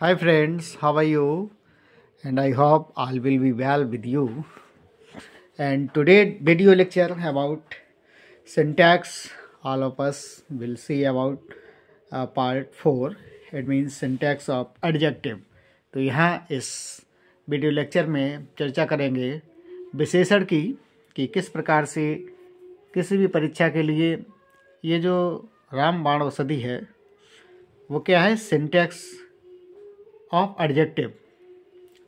hi friends how are you and i hope all will be well with you and today video lecture about syntax all of us will see about uh, part 4 it means syntax of adjective तो यहाँ इस video lecture में चर्चा करेंगे विशेषण की कि किस प्रकार से किसी भी परीक्षा के लिए ये जो राम बाण औषधि है वो क्या है सिंटैक्स ऑफ एडजेक्टिव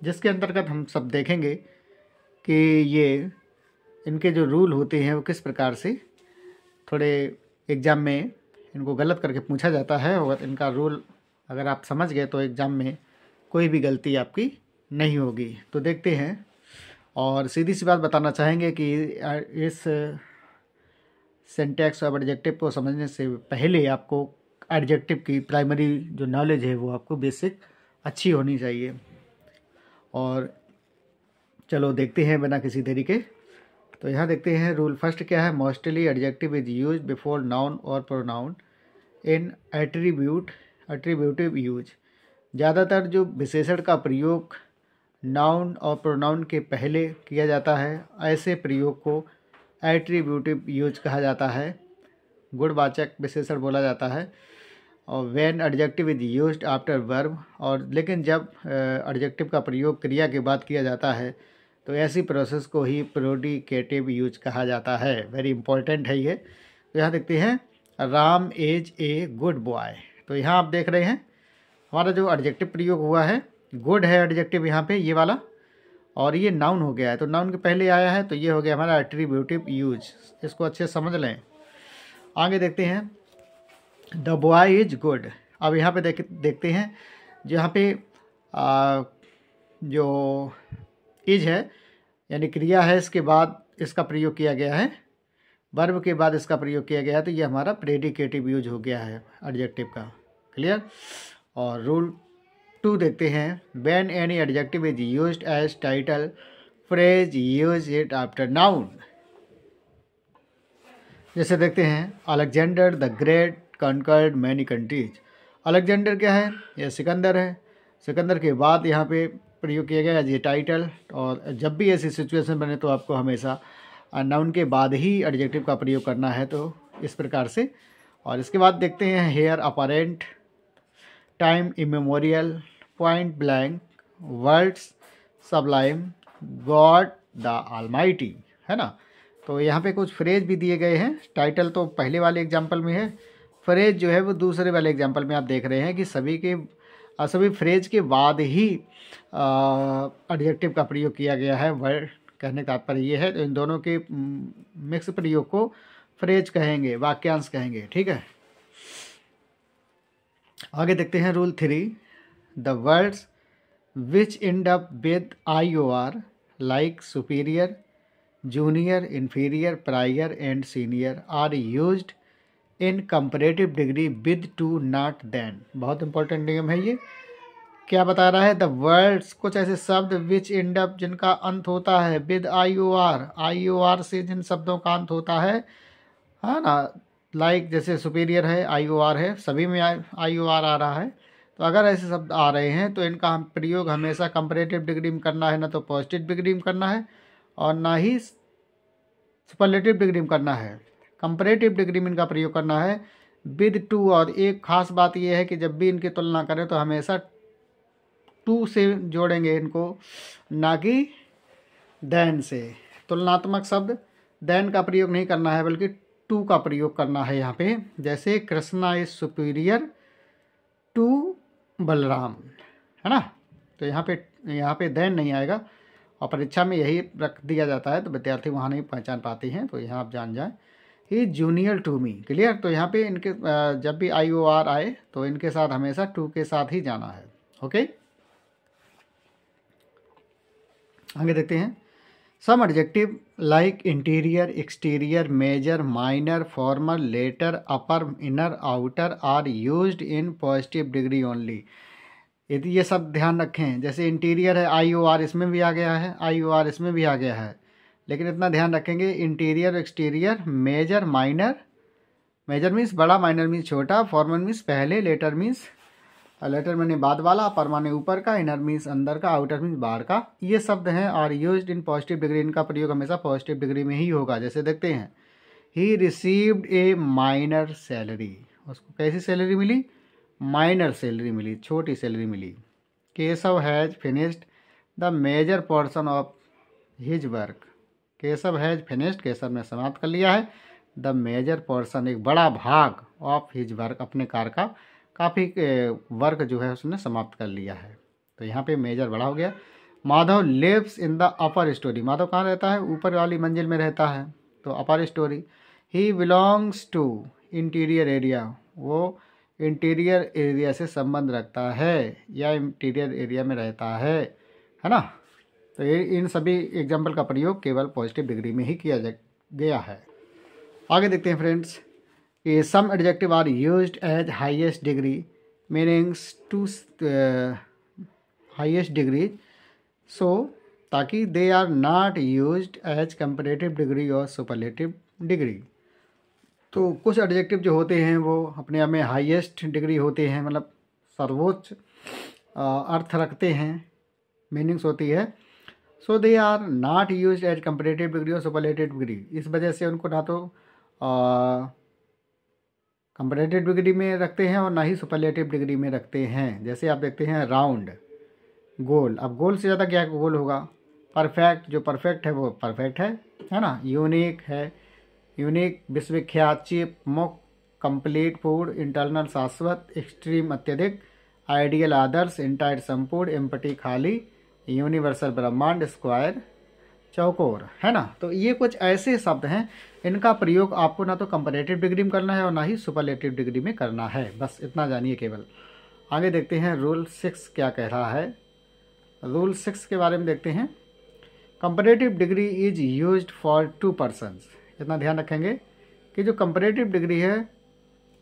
जिसके अंतर्गत हम सब देखेंगे कि ये इनके जो रूल होते हैं वो किस प्रकार से थोड़े एग्ज़ाम में इनको गलत करके पूछा जाता है और इनका रूल अगर आप समझ गए तो एग्ज़ाम में कोई भी गलती आपकी नहीं होगी तो देखते हैं और सीधी सी बात बताना चाहेंगे कि इस सेंटेक्स और एडजेक्टिव को समझने से पहले आपको एडजेक्टिव की प्राइमरी जो नॉलेज है वो आपको बेसिक अच्छी होनी चाहिए और चलो देखते हैं बिना किसी देरी के तो यहाँ देखते हैं रूल फर्स्ट क्या है mostly adjective is use before noun और pronoun in attribute attributive use ज़्यादातर जो विशेषण का प्रयोग नाउन और प्रोनाउन के पहले किया जाता है ऐसे प्रयोग को एट्रीब्यूटिव यूज कहा जाता है गुणवाचक विशेषण बोला जाता है और when adjective is use after verb और लेकिन जब एडजेक्टिव का प्रयोग क्रिया के बाद किया जाता है तो ऐसी प्रोसेस को ही प्रोडिकेटिव यूज कहा जाता है वेरी इंपॉर्टेंट है ये तो यहाँ देखते हैं Ram is a good boy तो यहाँ आप देख रहे हैं हमारा जो एडजेक्टिव प्रयोग हुआ है गुड है एडजेक्टिव यहाँ पे ये वाला और ये नाउन हो गया है तो नाउन के पहले आया है तो ये हो गया हमारा एट्रीब्यूटिव यूज इसको अच्छे समझ लें आगे देखते हैं द बॉय इज गुड अब यहाँ पे देख देखते हैं जहाँ पे आ, जो इज है यानी क्रिया है इसके बाद इसका प्रयोग किया गया है वर्ब के बाद इसका प्रयोग किया गया है तो ये हमारा प्रेडिकेटिव यूज हो गया है एडजेक्टिव का क्लियर और रूल टू देखते हैं when any adjective is use as title phrase use it after noun जैसे देखते हैं Alexander the great conquered many countries Alexander क्या है यह सिकंदर है सिकंदर के बाद यहाँ पे प्रयोग किया गया ये टाइटल और जब भी ऐसी सिचुएशन बने तो आपको हमेशा नाउन के बाद ही एडजेक्टिव का प्रयोग करना है तो इस प्रकार से और इसके बाद देखते हैं heir apparent time immemorial point blank words sublime God the almighty है ना तो यहाँ पे कुछ फ्रेज भी दिए गए हैं टाइटल तो पहले वाले एग्जाम्पल में है फ्रेज जो है वो दूसरे वाले एग्जाम्पल में आप देख रहे हैं कि सभी के सभी फ्रेज के बाद ही एडजेक्टिव का प्रयोग किया गया है वर्ड कहने का तात्पर्य ये है तो इन दोनों के मिक्स प्रयोग को फ्रेज कहेंगे वाक्यांश कहेंगे ठीक है आगे देखते हैं rule three the words which end up with I O R like superior junior inferior prior and senior are used in comparative degree with to not than बहुत इंपॉर्टेंट नियम है ये क्या बता रहा है द वर्ड्स कुछ ऐसे शब्द विच एंड अप जिनका अंत होता है with I O R I O R से जिन शब्दों का अंत होता है है ना लाइक like जैसे सुपीरियर है आई ओ आर है सभी में आई ओ आर आ रहा है तो अगर ऐसे शब्द आ रहे हैं तो इनका हम प्रयोग हमेशा कंपरेटिव डिग्री में करना है ना तो पॉजिटिव डिग्री में करना है और ना ही सुपरलेटिव डिग्री में करना है कंपरेटिव डिग्री में इनका प्रयोग करना है विद टू और एक खास बात यह है कि जब भी इनकी तुलना करें तो हमेशा टू से जोड़ेंगे इनको ना कि दैन से तुलनात्मक शब्द दैन का प्रयोग नहीं करना है बल्कि टू का प्रयोग करना है यहाँ पे जैसे Krishna is superior to Balram है ना तो यहाँ पे यहाँ पे दैन नहीं आएगा और परीक्षा में यही रख दिया जाता है तो विद्यार्थी वहाँ नहीं पहचान पाती हैं तो यहाँ आप जान जाएँ he junior to me clear तो यहाँ पे इनके जब भी आई ओ आर आए तो इनके साथ हमेशा टू के साथ ही जाना है ओके आगे देखते हैं some adjective like interior exterior major minor former latter upper inner outer are use in positive degree only यदि ये सब ध्यान रखें जैसे इंटीरियर है आई ओ आर इसमें भी आ गया है आई ओ आर इसमें भी आ गया है लेकिन इतना ध्यान रखेंगे interior exterior major minor major means बड़ा माइनर मीन्स छोटा फॉर्मल मीन्स पहले लेटर मीन्स लेटर मैंने बाद वाला परमाने ऊपर का इनर मीन्स अंदर का आउटर मीन्स बाहर का ये शब्द हैं और यूज इन पॉजिटिव डिग्री इनका प्रयोग हमेशा पॉजिटिव डिग्री में ही होगा जैसे देखते हैं he received a minor salary उसको कैसी सैलरी मिली माइनर सैलरी मिली छोटी सैलरी मिली Keshav has finished the major portion of his work Keshav has finished Keshav ने समाप्त कर लिया है द मेजर पोर्सन एक बड़ा भाग ऑफ हिज वर्क अपने कार का काफ़ी वर्क जो है उसने समाप्त कर लिया है तो यहाँ पे मेजर बड़ा हो गया Madhav lives in the upper story Madhav कहाँ रहता है ऊपर वाली मंजिल में रहता है तो अपर स्टोरी ही बिलोंग्स टू इंटीरियर एरिया वो इंटीरियर एरिया से संबंध रखता है या इंटीरियर एरिया में रहता है है ना तो ये इन सभी एग्जाम्पल का प्रयोग केवल पॉजिटिव डिग्री में ही किया गया है आगे देखते हैं फ्रेंड्स कि some adjective are use as highest degree meanings to highest degree so ताकि they are not use as comparative degree और सुपरलेटिव डिग्री तो कुछ एडजेक्टिव जो होते हैं वो अपने आप में हाइएस्ट डिग्री होते हैं मतलब सर्वोच्च अर्थ रखते हैं मीनिंग्स होती है so they are not use as comparative degree और सुपरलेटिव डिग्री इस वजह से उनको ना तो कम्पटेटिव डिग्री में रखते हैं और ना ही सुपरलेटिव डिग्री में रखते हैं जैसे आप देखते हैं राउंड गोल अब गोल से ज़्यादा क्या गोल होगा परफेक्ट जो परफेक्ट है वो परफेक्ट है है ना यूनिक है यूनिक विश्वविख्यात चिप मुक्त कंप्लीट फूड इंटरनल शाश्वत एक्सट्रीम अत्यधिक आइडियल आदर्श इंटायर संपूर्ण एम्पटी खाली यूनिवर्सल ब्रह्मांड स्क्वायर चौकोर है ना तो ये कुछ ऐसे शब्द हैं इनका प्रयोग आपको ना तो कंपरेटिव डिग्री में करना है और ना ही सुपरलेटिव डिग्री में करना है बस इतना जानिए केवल आगे देखते हैं रूल सिक्स क्या कह रहा है रूल सिक्स के बारे में देखते हैं comparative degree is use for two persons इतना ध्यान रखेंगे कि जो कंपरेटिव डिग्री है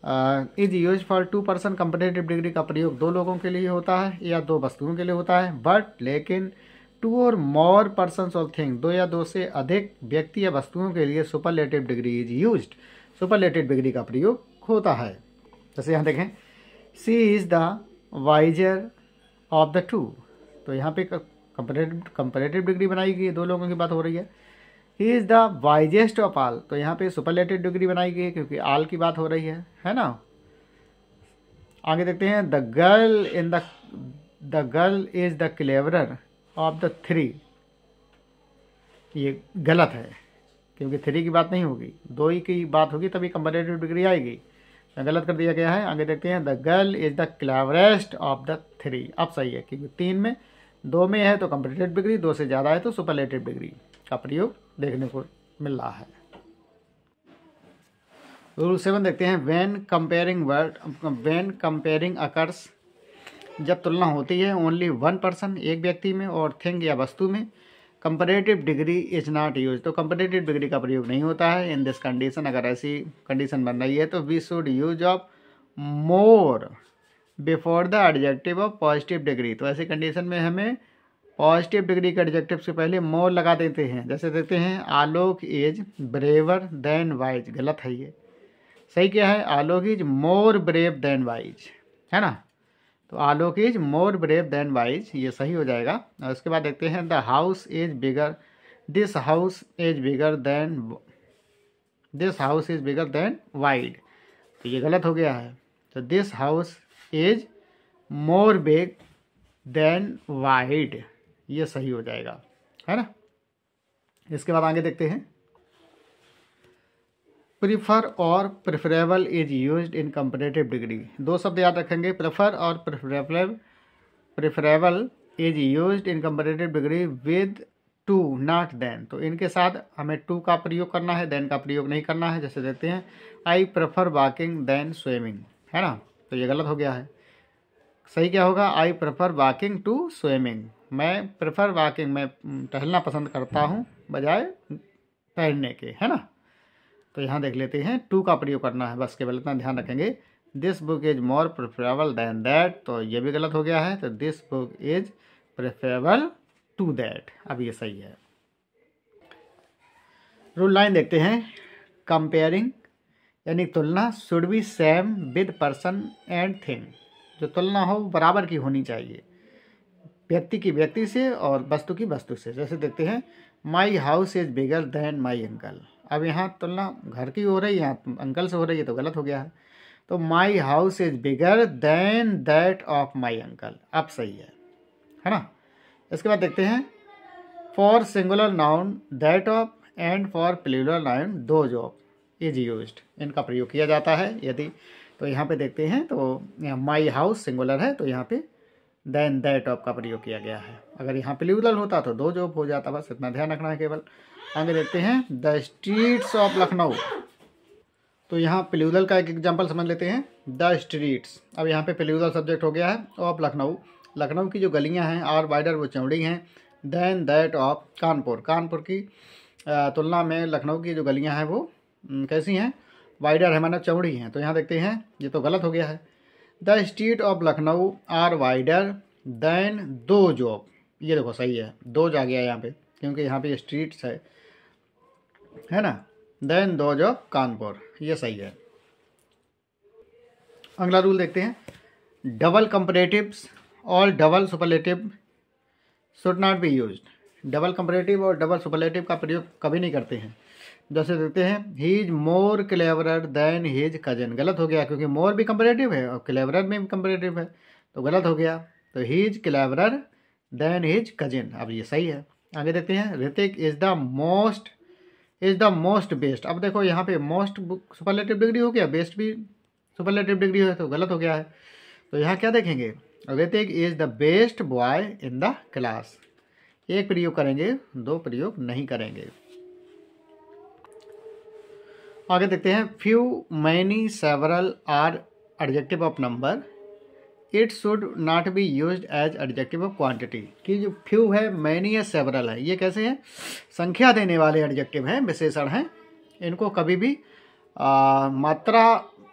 is use for two person comparative degree का प्रयोग दो लोगों के लिए होता है या दो वस्तुओं के लिए होता है बट लेकिन टू और मोर पर्सन और थिंग दो या दो से अधिक व्यक्ति या वस्तुओं के लिए superlative degree is use superlative degree का प्रयोग होता है जैसे यहाँ देखें she is the wiser of the two तो यहाँ पे कंपेरेटिव कंपेरेटिव डिग्री बनाई गई है दो लोगों की बात हो रही है he is the wisest of all तो यहाँ पे सुपरलेटेड डिग्री बनाई गई है क्योंकि आल की बात हो रही है है ना आगे देखते हैं the girl in the the girl is the cleverer of the three ये गलत है क्योंकि थ्री की बात नहीं होगी दो ही की बात होगी तभी कंपेरेटिव डिग्री आएगी तो गलत कर दिया गया है आगे देखते हैं the girl is the cleverest of the three अब सही है क्योंकि तीन में दो में है तो कंपेरेटिव डिग्री दो से ज़्यादा है तो सुपरलेटिव डिग्री का प्रयोग देखने को मिल रहा है रूल सेवन देखते हैं when comparing word when comparing occurs जब तुलना होती है ओनली वन पर्सन एक व्यक्ति में और थिंग या वस्तु में comparative degree is not use तो कंपेरेटिव डिग्री का प्रयोग नहीं होता है इन दिस कंडीशन अगर ऐसी कंडीशन बन रही है तो we should use of more before the adjective of positive degree तो ऐसी कंडीशन में हमें पॉजिटिव डिग्री के एडजेक्टिव से पहले मोर लगा देते हैं जैसे देते हैं Alok is braver than wise गलत है ये सही क्या है Alok is more brave than wise है ना तो Alok is more brave than wise ये सही हो जाएगा और उसके बाद देखते हैं the house is bigger this house is bigger than this house is bigger than wide तो ये गलत हो गया है तो this house is more big than wide ये सही हो जाएगा है ना इसके बाद आगे देखते हैं प्रिफर और preferable is use in comparative degree दो शब्द याद रखेंगे प्रेफर और preferable preferable is use in comparative degree with to not than तो इनके साथ हमें टू का प्रयोग करना है देन का प्रयोग नहीं करना है जैसे देखते हैं I prefer walking than swimming है ना तो ये गलत हो गया है सही क्या होगा I prefer walking to swimming मैं प्रेफर वॉकिंग मैं टहलना पसंद करता हूँ बजाय तैरने के है ना तो यहाँ देख लेते हैं टू का प्रयोग करना है बस केवल इतना ध्यान रखेंगे this book is more preferable than that तो ये भी गलत हो गया है तो this book is preferable to that अब ये सही है रूल लाइन देखते हैं कंपेयरिंग यानी तुलना should be same with person and thing जो तुलना हो बराबर की होनी चाहिए व्यक्ति की व्यक्ति से और वस्तु की वस्तु से जैसे देखते हैं my house is bigger than my uncle अब यहाँ तुलना घर की हो रही है यहाँ अंकल से हो रही है तो गलत हो गया है तो my house is bigger than that of my uncle अब सही है है ना इसके बाद देखते हैं for singular noun that of and for plural noun those of is use इनका प्रयोग किया जाता है यदि तो यहाँ पे देखते हैं तो माई हाउस सिंगुलर है तो यहाँ पे देन दैट ऑफ का प्रयोग किया गया है अगर यहाँ प्लूरल होता तो दो जॉब हो जाता बस इतना ध्यान रखना है केवल आगे देखते हैं द स्ट्रीट्स ऑफ लखनऊ तो यहाँ प्लूरल का एक एग्जाम्पल समझ लेते हैं द स्ट्रीट्स अब यहाँ पे प्लूरल सब्जेक्ट हो गया है ऑफ लखनऊ लखनऊ की जो गलियाँ हैं और वाइडर वो चौड़ी हैं than that of Kanpur Kanpur की तुलना में लखनऊ की जो गलियाँ हैं वो कैसी हैं वाइडर है माना चौड़ी हैं तो यहाँ देखते हैं ये तो गलत हो गया है the street of Lucknow are wider than दो जॉब ये देखो सही है दो जा गया यहाँ पे क्योंकि यहाँ पे स्ट्रीट्स है है ना दैन दो जॉब कानपुर ये सही है अगला रूल देखते हैं डबल कंपरेटिव्स और double superlative should not be use double comparative और डबल सुपरलेटिव का प्रयोग कभी नहीं करते हैं जैसे देखते हैं he is more cleverer than his cousin गलत हो गया क्योंकि मोर भी कंपेरेटिव है और क्लेवरर में भी कंपेरेटिव है तो गलत हो गया तो ही is cleverer than his cousin अब ये सही है आगे देखते हैं Hrithik is the most is the most best अब देखो यहाँ पे मोस्ट सुपरलेटिव डिग्री हो गया बेस्ट भी सुपरलेटिव डिग्री हो तो गलत हो गया है तो यहाँ क्या देखेंगे Hrithik is the best boy in the class एक प्रयोग करेंगे दो प्रयोग नहीं करेंगे आगे देखते हैं few many several are adjective of number it should not be use as adjective of quantity कि जो फ्यू है मैनी या सेवरल है ये कैसे हैं संख्या देने वाले एडजेक्टिव हैं विशेषण हैं इनको कभी भी आ, मात्रा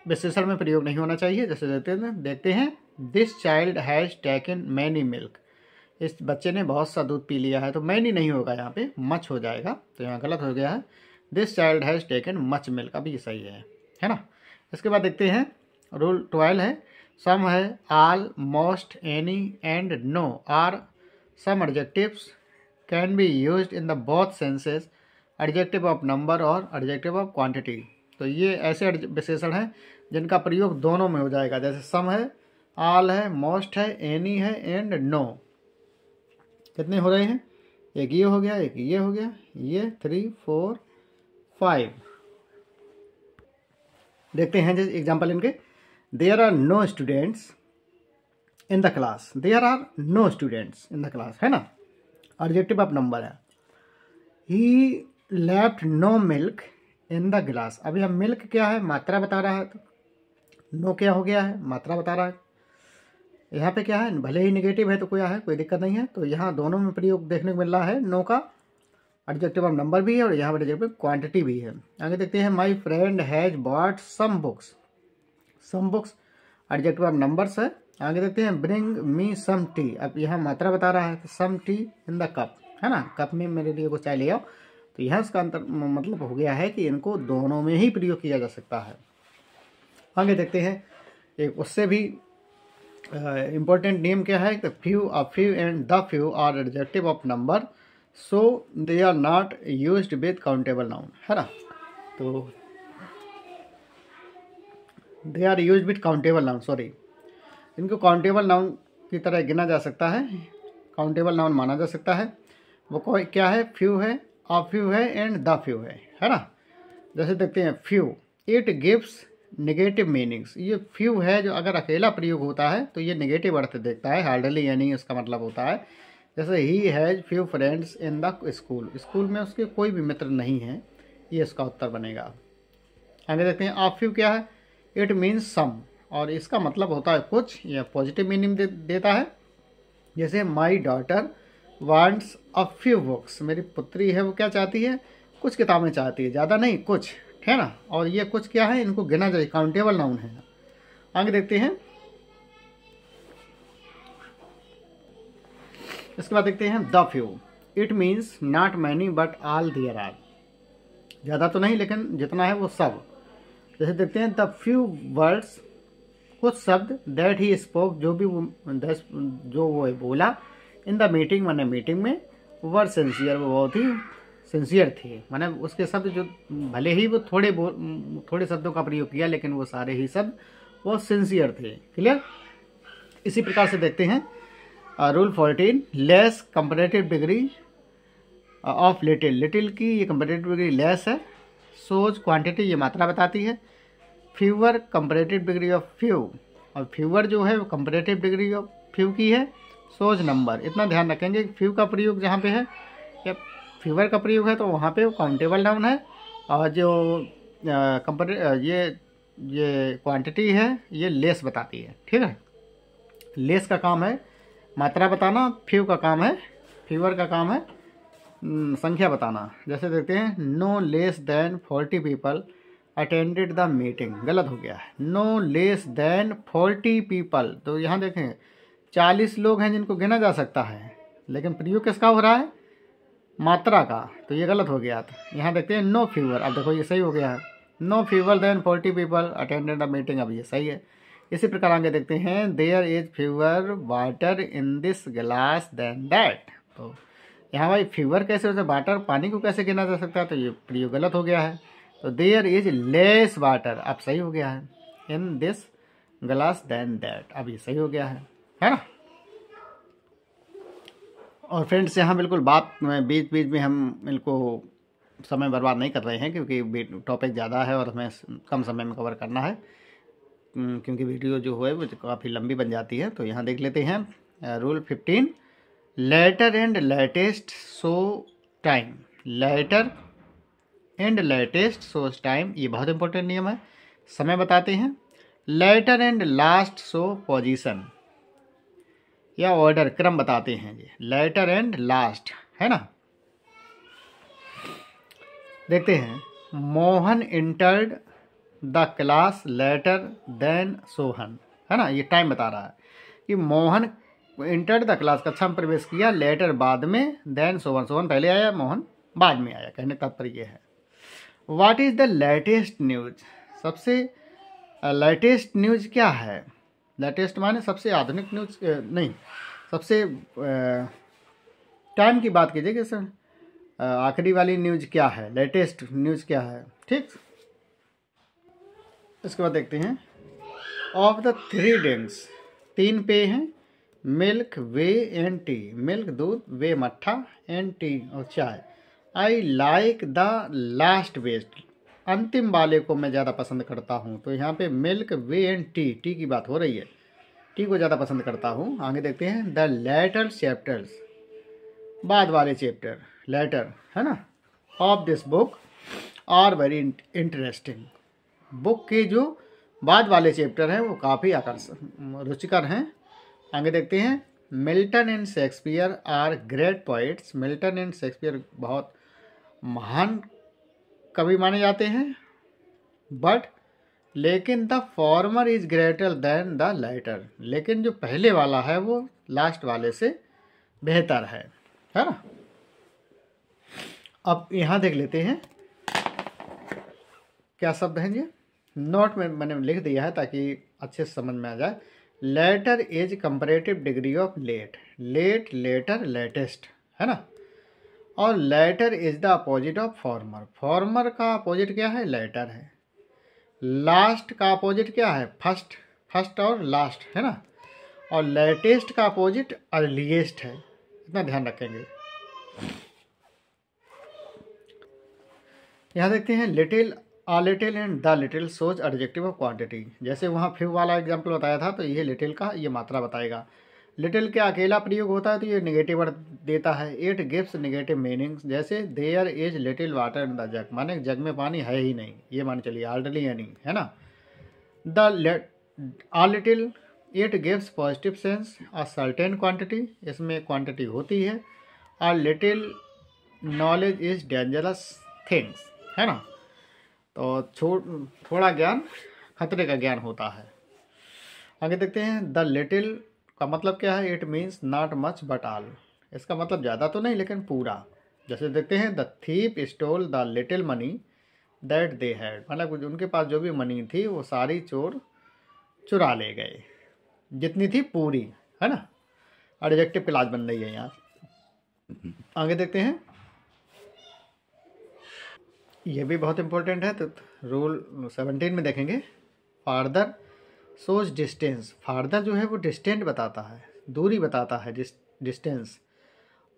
विशेषण में प्रयोग नहीं होना चाहिए जैसे देखते हैं देखते हैं this child has in many milk इस बच्चे ने बहुत सा दूध पी लिया है तो मैनी नहीं होगा यहाँ पे मच हो जाएगा तो यहाँ गलत हो गया है this child has taken much milk अभी सही है है ना इसके बाद देखते हैं रूल ट्वेल्व है सम है all most any and no are some adjectives can be use in the both senses adjective of number और एडजेक्टिव ऑफ क्वान्टिटी तो ये ऐसे विशेषण हैं जिनका प्रयोग दोनों में हो जाएगा जैसे सम है आल है मोस्ट है एनी है एंड नो कितने हो रहे हैं एक ये हो गया एक ये हो गया ये थ्री फोर फाइव देखते हैं जैसे एग्जाम्पल इनके there are no students in the class there are no students in the class है ना ऑब्जेक्टिव आप नंबर है ही left no milk in the glass अभी हम मिल्क क्या है मात्रा बता रहा है तो नो क्या हो गया है मात्रा बता रहा है यहाँ पे क्या है भले ही निगेटिव है तो क्या है कोई दिक्कत नहीं है तो यहाँ दोनों में प्रयोग देखने को मिल रहा है नो का एडजेक्टिव ऑफ नंबर भी है और यहाँ पर एडजेक्टिव क्वांटिटी भी है आगे देखते हैं my friend has bought some books some books adjective of numbers है आगे देखते हैं ब्रिंग मी सम टी अब यहाँ मात्रा बता रहा है some tea in the cup है ना कप में मेरे लिए कुछ चाय ले आओ तो यह उसका अंतर मतलब हो गया है कि इनको दोनों में ही प्रयोग किया जा सकता है आगे देखते हैं एक उससे भी इम्पोर्टेंट नेम क्या है few a few and the few are adjective of number so they are not use with countable noun है ना तो they are use with countable noun sorry इनको काउंटेबल नाउन की तरह गिना जा सकता है काउंटेबल नाउन माना जा सकता है वो क्या है फ्यू है अ फ्यू है एंड द फ्यू है है ना जैसे देखते हैं few it gives negative meanings ये फ्यू है जो अगर अकेला प्रयोग होता है तो ये नेगेटिव अर्थ देखता है हार्डली यानी इसका मतलब होता है जैसे he has few friends in the school school में उसके कोई भी मित्र नहीं है ये इसका उत्तर बनेगा आगे देखते हैं ऑफ फ्यू क्या है इट मीन्स सम और इसका मतलब होता है कुछ या पॉजिटिव मीनिंग दे, देता है जैसे my daughter wants a few books मेरी पुत्री है वो क्या चाहती है कुछ किताबें चाहती है ज़्यादा नहीं कुछ है ना और ये कुछ क्या है इनको गिना जाए काउंटेबल नाउन है आगे देखते हैं इसके बाद देखते हैं the few it means not many but all there are ज़्यादा तो नहीं लेकिन जितना है वो सब जैसे देखते हैं द फ्यू वर्ड्स कुछ शब्द दैट ही स्पोक जो भी वो जो वो बोला इन द मीटिंग मैंने मीटिंग में वर सिंसियर वो बहुत ही सिंसियर थे मैंने उसके शब्द जो भले ही वो थोड़े थोड़े शब्दों का प्रयोग किया लेकिन वो सारे ही शब्द बहुत सिंसियर थे क्लियर इसी प्रकार से देखते हैं rule fourteen less comparative degree of little little की ये कम्पटेटिव डिग्री लेस है सोच क्वांटिटी ये मात्रा बताती है fewer comparative degree of few और फ्यूअर जो है वो कम्पटेटिव डिग्री ऑफ फ्यू की है सोच नंबर इतना ध्यान रखेंगे फ्यू का प्रयोग जहाँ पे है या फीवर का प्रयोग है तो वहाँ पे वो काउंटेबल डाउन है और जो कंपनी uh, uh, ये ये क्वांटिटी है ये लेस बताती है ठीक है लेस का काम है मात्रा बताना फ्यू का काम है फीवर का काम है हम्म, संख्या बताना जैसे देखते हैं no less than forty people attended the meeting गलत हो गया है no less than forty people तो यहाँ देखें चालीस लोग हैं जिनको गिना जा सकता है लेकिन प्रयोग किसका हो रहा है मात्रा का तो ये गलत हो गया था यहाँ देखते हैं नो फीवर अब देखो ये सही हो गया है no fewer than forty people attended the meeting अब ये सही है इसी प्रकार आगे देखते हैं there is fewer water in this glass than that तो यहाँ भाई फीवर कैसे होता है वाटर पानी को कैसे गिना जा सकता है तो ये प्रियो गलत हो गया है तो देयर इज लेस वाटर अब सही हो गया है in this glass than that अब ये सही हो गया है है ना और फ्रेंड्स यहाँ बिल्कुल बात में बीच बीच में हम इनको समय बर्बाद नहीं कर रहे हैं क्योंकि टॉपिक ज़्यादा है और हमें कम समय में कवर करना है क्योंकि वीडियो जो है वो काफ़ी लंबी बन जाती है तो यहाँ देख लेते हैं rule fifteen later and latest show time later and latest show time ये बहुत इंपॉर्टेंट नियम है समय बताते हैं later and last show position या ऑर्डर क्रम बताते हैं ये लेटर एंड लास्ट है ना देखते हैं Mohan entered the class later than Sohan है ना ये टाइम बता रहा है कि मोहन इंटर द क्लास कक्षा में अच्छा प्रवेश किया लेटर बाद में देन सोहन सोहन पहले आया मोहन बाद में आया कहने का तात्पर्य है what is the latest news सबसे लेटेस्ट न्यूज क्या है लेटेस्ट माने सबसे आधुनिक न्यूज नहीं सबसे टाइम की बात कीजिए कि सर आखिरी वाली न्यूज क्या है लेटेस्ट न्यूज क्या है ठीक इसके बाद देखते हैं ऑफ द थ्री ड्रिंक्स तीन पे हैं milk whey and tea milk दूध वे मट्ठा एंड टी और चाय I like the last best अंतिम वाले को मैं ज़्यादा पसंद करता हूँ तो यहाँ पे milk whey and tea tea की बात हो रही है टी को ज़्यादा पसंद करता हूँ आगे देखते हैं द लेटर चैप्टर्स बाद वाले चैप्टर लेटर है ना of this book are very interesting book के जो बाद वाले चैप्टर हैं वो काफ़ी आकर्षक रुचिकर हैं आगे देखते हैं Milton and Shakespeare are great poets Milton and Shakespeare बहुत महान कवि माने जाते हैं बट लेकिन the former is greater than the latter लेकिन जो पहले वाला है वो लास्ट वाले से बेहतर है है ना अब यहाँ देख लेते हैं क्या शब्द हैं ये नोट में मैंने लिख दिया है ताकि अच्छे से समझ में आ जाए later is comparative degree of late late later latest है ना और latter is the opposite of former former का अपोजिट क्या है लेटर है लास्ट का अपोजिट क्या है फर्स्ट फर्स्ट और लास्ट है ना और लेटेस्ट का अपोजिट अर्लीस्ट है इतना ध्यान रखेंगे यहाँ देखते हैं little a little and the little shows adjective of quantity जैसे वहाँ फिव वाला एग्जाम्पल बताया था तो ये लिटिल का ये मात्रा बताएगा लिटिल के अकेला प्रयोग होता है तो ये निगेटिव अर्थ देता है इट गिव्स निगेटिव मीनिंग्स जैसे there is little water in the jug माने जग में पानी है ही नहीं ये मान चलिए ऑलरेडी है है ना the a little it gives positive sense a certain quantity इसमें क्वांटिटी होती है और little knowledge is dangerous things है ना तो छो थोड़ा ज्ञान खतरे का ज्ञान होता है आगे देखते हैं द लिटिल का मतलब क्या है it means not much but all इसका मतलब ज़्यादा तो नहीं लेकिन पूरा जैसे देखते हैं the thief stole the little money that they had मतलब उनके पास जो भी मनी थी वो सारी चोर चुरा ले गए जितनी थी पूरी है ना एडजेक्टिव क्लास बन रही है यहाँ आगे देखते हैं ये भी बहुत इंपॉर्टेंट है तो रूल सेवनटीन में देखेंगे फार्दर सोज डिस्टेंस फार्दर जो है वो डिस्टेंट बताता है दूरी बताता है डिस डिस्टेंस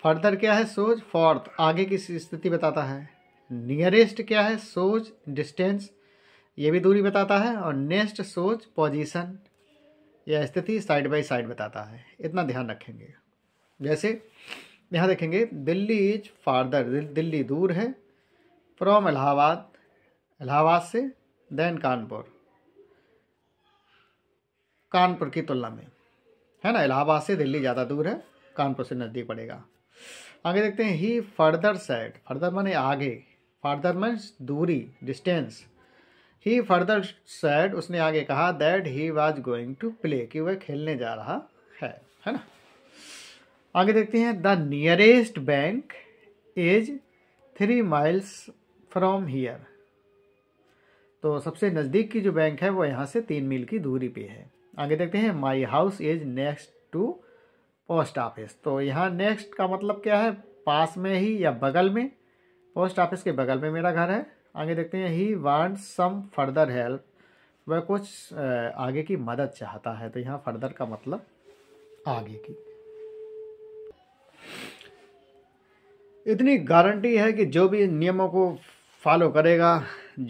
फर्दर क्या है सोज फॉर्थ आगे की स्थिति बताता है नियरेस्ट क्या है सोज डिस्टेंस ये भी दूरी बताता है और नेक्स्ट सोच पोजीशन या स्थिति साइड बाय साइड बताता है इतना ध्यान रखेंगे जैसे यहाँ देखेंगे दिल्ली इज फार्दर दिल्ली दूर है फ्रॉम इलाहाबाद इलाहाबाद से देन कानपुर कानपुर की तुलना में है ना इलाहाबाद से दिल्ली ज़्यादा दूर है कानपुर से नज़दीक पड़ेगा आगे देखते हैं ही फर्दर सेट फर्दर मन आगे फर्दर मीन्स दूरी डिस्टेंस ही फर्दर सेट उसने आगे कहा that he was going to play कि वह खेलने जा रहा है है ना आगे देखते हैं the nearest bank is three miles from here तो सबसे नज़दीक की जो बैंक है वो यहाँ से तीन मील की दूरी पे है आगे देखते हैं my house is next to post office तो यहाँ नेक्स्ट का मतलब क्या है पास में ही या बगल में पोस्ट ऑफिस के बगल में मेरा घर है आगे देखते हैं he want some further help वह कुछ आगे की मदद चाहता है तो यहाँ फर्दर का मतलब आगे की इतनी गारंटी है कि जो भी नियमों को फॉलो करेगा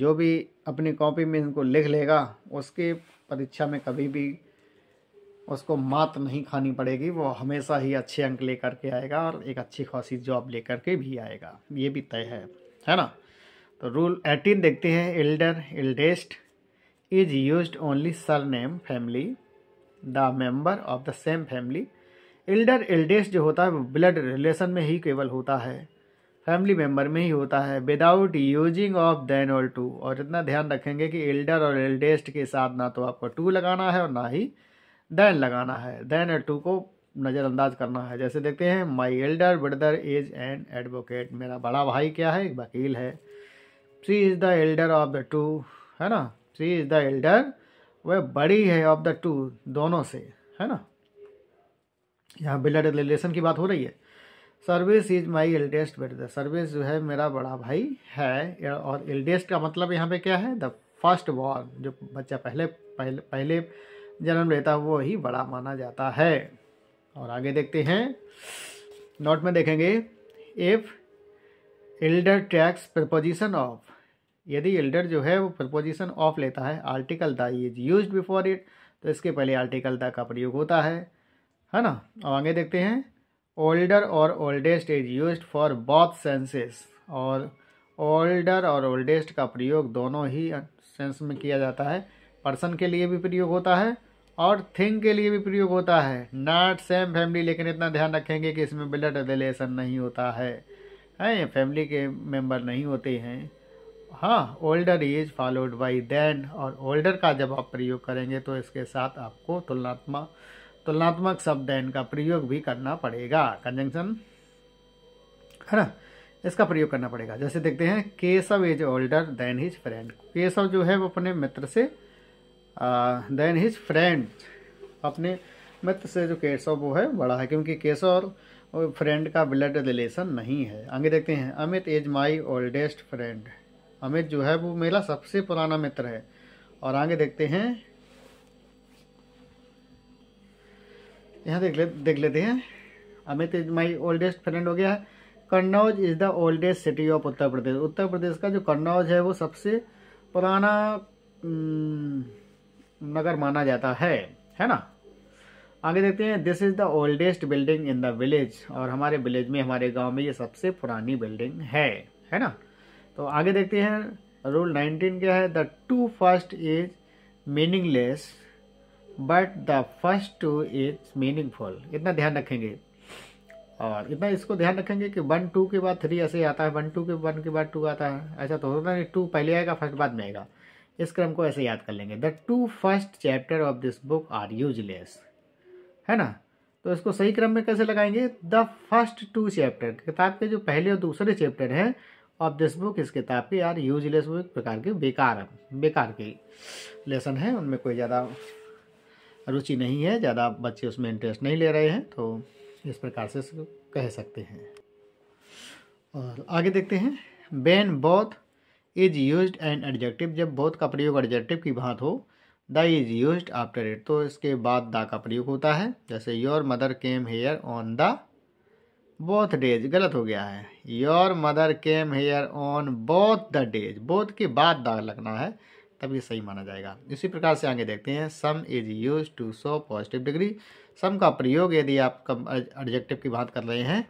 जो भी अपनी कॉपी में इनको लिख लेगा उसके परीक्षा में कभी भी उसको मात नहीं खानी पड़ेगी वो हमेशा ही अच्छे अंक ले करके आएगा और एक अच्छी खासी जॉब ले करके भी आएगा ये भी तय है है ना तो रूल एटीन देखते हैं elder eldest is use only surname family the member of the same family elder eldest जो होता है वो ब्लड रिलेशन में ही केवल होता है फैमिली मेम्बर में ही होता है विदाउट यूजिंग ऑफ देन और टू और इतना ध्यान रखेंगे कि एल्डर और एल्डेस्ट के साथ ना तो आपको टू लगाना है और ना ही देन लगाना है देन और टू को नज़रअंदाज करना है जैसे देखते हैं my elder brother is an advocate मेरा बड़ा भाई क्या है वकील है she is the elder of the two है ना सी इज़ द एल्डर वह बड़ी है ऑफ द टू दोनों से है ना यहाँ बिल्डर रिलेशन की बात हो रही है service is my eldest brother service जो है मेरा बड़ा भाई है और एल्डेस्ट का मतलब यहाँ पे क्या है द फर्स्ट बॉर्न जो बच्चा पहले पहले पहले जन्म लेता है वो ही बड़ा माना जाता है और आगे देखते हैं नोट में देखेंगे if elder takes preposition of यदि एल्डर जो है वो प्रपोजिशन ऑफ लेता है article the is use before it तो इसके पहले आर्टिकल द का प्रयोग होता है है ना और आगे देखते हैं ओल्डर और oldest is use for both senses और ओल्डर और ओल्डेस्ट का प्रयोग दोनों ही सेंस में किया जाता है पर्सन के लिए भी प्रयोग होता है और थिंग के लिए भी प्रयोग होता है नॉट सेम फैमिली लेकिन इतना ध्यान रखेंगे कि इसमें ब्लड रिलेशन नहीं होता है हैं फैमिली के मेंबर नहीं होते हैं हाँ older is followed by than और ओल्डर का जब आप प्रयोग करेंगे तो इसके साथ आपको तुलनात्मक तुलनात्मक शब्द है इनका प्रयोग भी करना पड़ेगा कंजंक्शन है ना इसका प्रयोग करना पड़ेगा जैसे देखते हैं Keshav is older than his friend Keshav जो है वो अपने मित्र से देन हिज फ्रेंड अपने मित्र से जो केशव वो है बड़ा है क्योंकि केशव और फ्रेंड का ब्लड रिलेशन नहीं है आगे देखते हैं Amit is my oldest friend Amit जो है वो मेरा सबसे पुराना मित्र है और आगे देखते हैं यहाँ देख ले देख लेते हैं Amit is my oldest friend हो गया है Kannauj is the oldest city of Uttar Pradesh Uttar Pradesh का जो कन्नौज है वो सबसे पुराना नगर माना जाता है है ना आगे देखते हैं this is the oldest building in the village और हमारे विलेज में हमारे गाँव में ये सबसे पुरानी बिल्डिंग है है ना तो आगे देखते हैं रूल नाइनटीन क्या है the two first is meaningless but the first two is meaningful इतना ध्यान रखेंगे और इतना इसको ध्यान रखेंगे कि वन टू के बाद थ्री ऐसे ही आता है वन टू के वन के बाद टू आता है ऐसा तो होता नहीं टू पहले आएगा फर्स्ट बाद में आएगा इस क्रम को ऐसे याद कर लेंगे the two first chapter of this book are useless है ना तो इसको सही क्रम में कैसे लगाएंगे द फर्स्ट टू चैप्टर किताब के जो पहले और दूसरे चैप्टर हैं ऑफ दिस बुक इस किताब के यार यूजलेस वो एक प्रकार के बेकार बेकार के लेसन है उनमें कोई ज़्यादा रुचि नहीं है ज़्यादा बच्चे उसमें इंटरेस्ट नहीं ले रहे हैं तो इस प्रकार से कह सकते हैं और आगे देखते हैं when both is use and adjective जब बोथ का प्रयोग एडजेक्टिव की बात हो the is use after it तो इसके बाद द का प्रयोग होता है जैसे your mother came here on the both days गलत हो गया है your mother came here on both the days both के बाद द लगना है तब ये सही माना जाएगा इसी प्रकार से आगे देखते हैं some is use to show positive degree some का प्रयोग यदि आप एडजेक्टिव की बात कर रहे हैं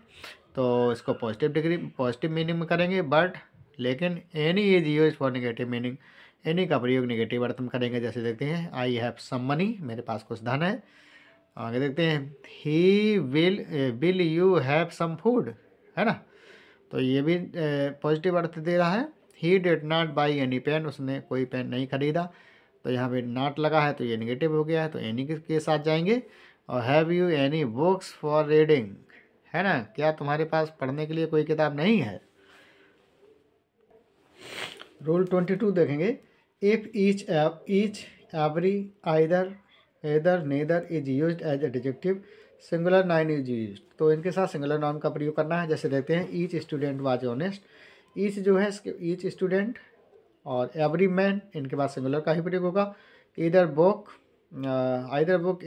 तो इसको पॉजिटिव डिग्री पॉजिटिव मीनिंग में करेंगे बट लेकिन any is use for negative meaning any का प्रयोग निगेटिव अर्थ में करेंगे जैसे देखते हैं आई हैव सम मनी मेरे पास कुछ धन है आगे देखते हैं he will will you have some food है ना तो ये भी पॉजिटिव अर्थ दे रहा है he did not buy any pen उसने कोई पेन नहीं खरीदा तो यहाँ पे नाट लगा है तो ये निगेटिव हो गया है तो एनी के साथ जाएंगे और have you any books for reading है ना क्या तुम्हारे पास पढ़ने के लिए कोई किताब नहीं है रूल ट्वेंटी टू देखेंगे if each each every either either neither is use as adjective singular noun is use तो इनके साथ सिंगुलर नाउन का प्रयोग करना है जैसे देखते हैं each student was honest each जो है ईच स्टूडेंट और एवरी मैन इनके बाद सिंगुलर का ही प्रयोग होगा either book either book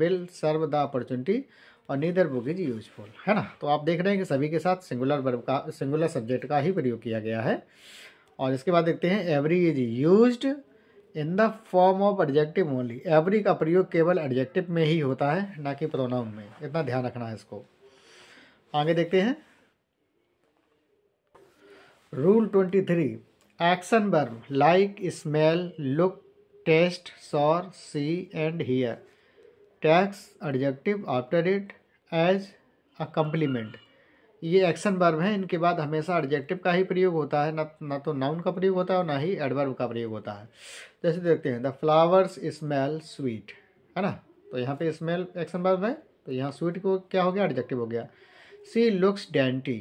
will serve the opportunity और नीदर बुक इज यूजफुल है ना तो आप देख रहे हैं कि सभी के साथ सिंगुलर वर्ब का सिंगुलर सब्जेक्ट का ही प्रयोग किया गया है और इसके बाद देखते हैं every is use in the form of adjective only every का प्रयोग केवल एडजेक्टिव में ही होता है ना कि प्रोनाउन में इतना ध्यान रखना है इसको आगे देखते हैं rule twenty three action verb like smell look taste sour see and hear takes adjective after it as a complement ये एक्शन वर्ब हैं इनके बाद हमेशा एडजेक्टिव का ही प्रयोग होता है ना ना तो नाउन का प्रयोग होता है और ना ही एडवर्ब का प्रयोग होता है जैसे देखते हैं द फ्लावर्स स्मेल स्वीट है ना तो यहाँ पे स्मेल एक्शन वर्ब है तो यहाँ स्वीट को क्या हो गया एडजेक्टिव हो गया सी लुक्स डेंटी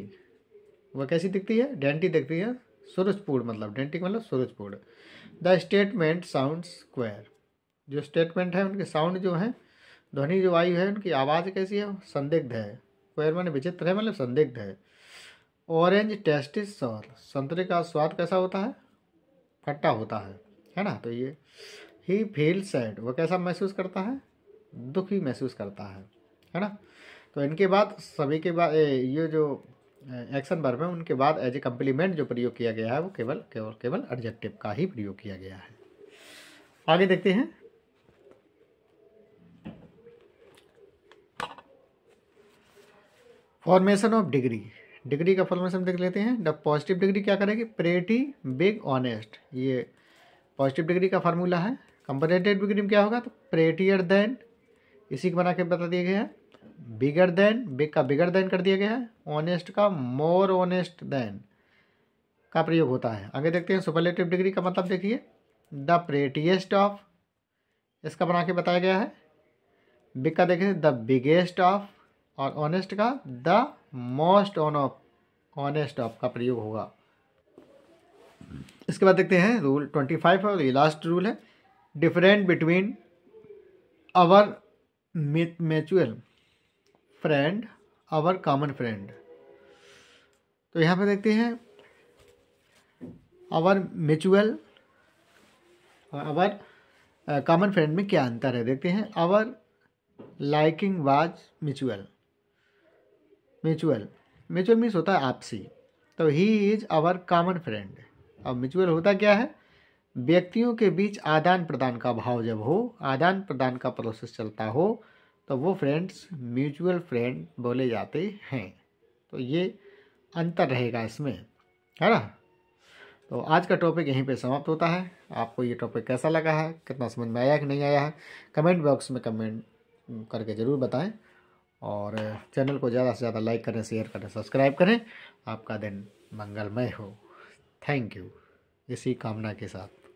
वह कैसी दिखती है डेंटी दिखती है सूरजपुर मतलब डेंटिक मतलब Surajpur the statement sound square जो स्टेटमेंट है उनके साउंड जो है ध्वनि जो वायु है उनकी आवाज़ कैसी है संदिग्ध है स्क्वायर मैंने विचित्र है मतलब संदिग्ध है ऑरेंज टेस्टिस सॉर संतरे का स्वाद कैसा होता है खट्टा होता है है ना तो ये ही फील सैड वह कैसा महसूस करता है दुखी महसूस करता है है ना तो इनके बाद सभी के बाद ये जो एक्शन वर्ब है उनके बाद एज ए कम्प्लीमेंट जो प्रयोग किया गया है वो केवल केवल केवल एडजेक्टिव का ही प्रयोग किया गया है आगे देखते हैं फॉर्मेशन ऑफ डिग्री डिग्री का फॉर्मेशन देख लेते हैं द पॉजिटिव डिग्री क्या करेगी प्रेटी बिग ऑनेस्ट ये पॉजिटिव डिग्री का फार्मूला है कंपेरेटिव डिग्री में क्या होगा तो प्रेटियर देन इसी को बना के बता दिया गया है बिगर देन बिग का बिगर देन कर दिया गया है ऑनेस्ट का मोर ऑनेस्ट देन का प्रयोग होता है आगे देखते हैं सुपरलेटिव डिग्री का मतलब देखिए द प्रेटिएस्ट ऑफ इसका बना के बताया गया है बिग का देखिए द बिगेस्ट ऑफ और ऑनेस्ट का the most on of honest of का प्रयोग होगा इसके बाद देखते हैं रूल ट्वेंटी फाइव और ये लास्ट रूल है different between our mutual friend our common friend तो यहाँ पे देखते हैं our mutual our common friend में क्या अंतर है देखते हैं our liking was mutual mutual mutual means होता है आपसी तो ही इज आवर कॉमन फ्रेंड अब म्यूचुअल होता क्या है व्यक्तियों के बीच आदान प्रदान का भाव जब हो आदान प्रदान का प्रोसेस चलता हो तो वो फ्रेंड्स म्यूचुअल फ्रेंड बोले जाते हैं तो ये अंतर रहेगा इसमें है ना तो आज का टॉपिक यहीं पे समाप्त होता है आपको ये टॉपिक कैसा लगा है कितना समझ में आया कि नहीं आया है कमेंट बॉक्स में कमेंट करके ज़रूर बताएं और चैनल को ज़्यादा से ज़्यादा लाइक करें शेयर करें सब्सक्राइब करें आपका दिन मंगलमय हो थैंक यू इसी कामना के साथ